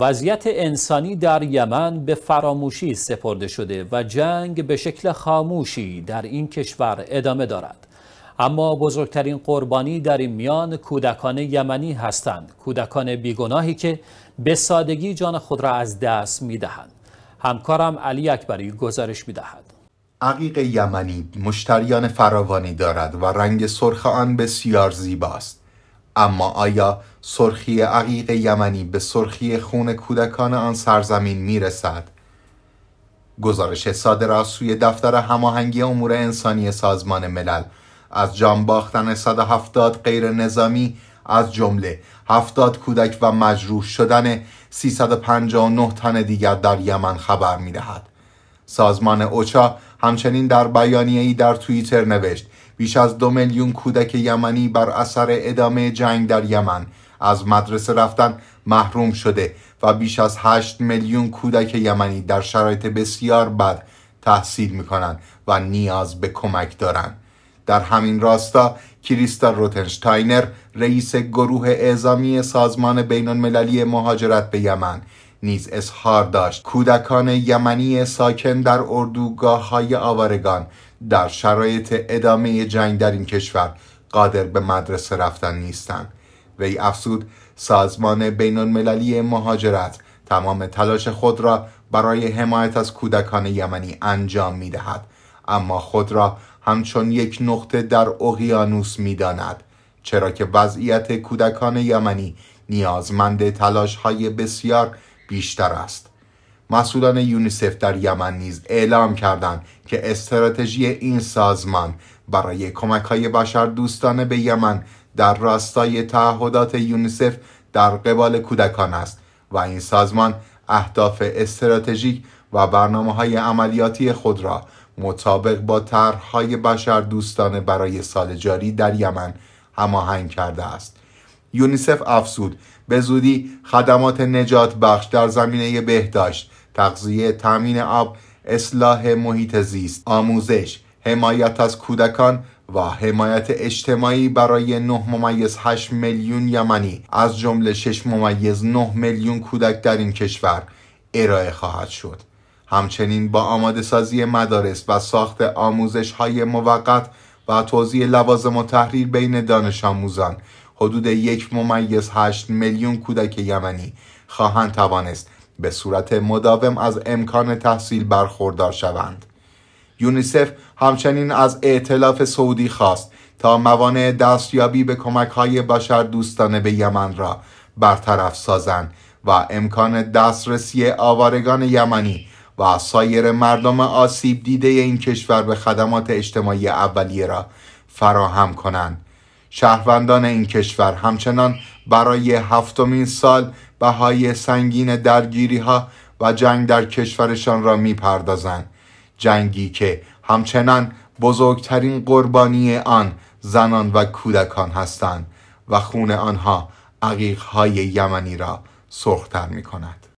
وضعیت انسانی در یمن به فراموشی سپرده شده و جنگ به شکل خاموشی در این کشور ادامه دارد اما بزرگترین قربانی در این میان کودکان یمنی هستند کودکان بیگناهی که به سادگی جان خود را از دست می دهند همکارم علی اکبری گزارش می دهد عقیق یمنی مشتریان فراوانی دارد و رنگ سرخ آن بسیار زیباست اما آیا سرخی عقیق یمنی به سرخی خون کودکان آن سرزمین می رسد؟ گزارش صادر از سوی دفتر هماهنگی امور انسانی سازمان ملل از جان باختن 170 غیر نظامی از جمله 70 کودک و مجروح شدن 359 تن دیگر در یمن خبر می سازمان اوچا همچنین در بیانیه‌ای در توییتر نوشت بیش از دو میلیون کودک یمنی بر اثر ادامه جنگ در یمن از مدرسه رفتن محروم شده و بیش از هشت میلیون کودک یمنی در شرایط بسیار بد تحصیل می و نیاز به کمک دارند. در همین راستا کریستا روتنشتاینر رئیس گروه اعزامی سازمان بین المللی مهاجرت به یمن نیز اظهار داشت کودکان یمنی ساکن در اردوگاه های آوارگان در شرایط ادامه جنگ در این کشور قادر به مدرسه رفتن نیستند وی افسود سازمان بین المللی مهاجرت تمام تلاش خود را برای حمایت از کودکان یمنی انجام می دهد اما خود را همچون یک نقطه در اقیانوس می داند چرا که وضعیت کودکان یمنی نیازمند تلاش های بسیار بیشتر است مسئولان یونیسف در یمن نیز اعلام کردند که استراتژی این سازمان برای کمک های بشر دوستانه به یمن در راستای تعهدات یونیسف در قبال کودکان است و این سازمان اهداف استراتژیک و برنامه های عملیاتی خود را مطابق با طرحهای بشر دوستانه برای سال جاری در یمن هماهنگ کرده است یونیسف افزود به زودی خدمات نجات بخش در زمینه بهداشت تغذیه تامین آب اصلاح محیط زیست آموزش حمایت از کودکان و حمایت اجتماعی برای 9 ممیز 8 میلیون یمنی از جمله 6 ممیز 9 میلیون کودک در این کشور ارائه خواهد شد همچنین با آماده سازی مدارس و ساخت آموزش های موقت و توزیع لوازم و تحریر بین دانش آموزان حدود یک ممیز هشت میلیون کودک یمنی خواهند توانست به صورت مداوم از امکان تحصیل برخوردار شوند یونیسف همچنین از اعتلاف سعودی خواست تا موانع دستیابی به کمک های بشر دوستانه به یمن را برطرف سازند و امکان دسترسی آوارگان یمنی و سایر مردم آسیب دیده این کشور به خدمات اجتماعی اولیه را فراهم کنند شهروندان این کشور همچنان برای هفتمین سال بهای سنگین درگیری ها و جنگ در کشورشان را میپردازند جنگی که همچنان بزرگترین قربانی آن زنان و کودکان هستند و خون آنها های یمنی را سرختر می کند.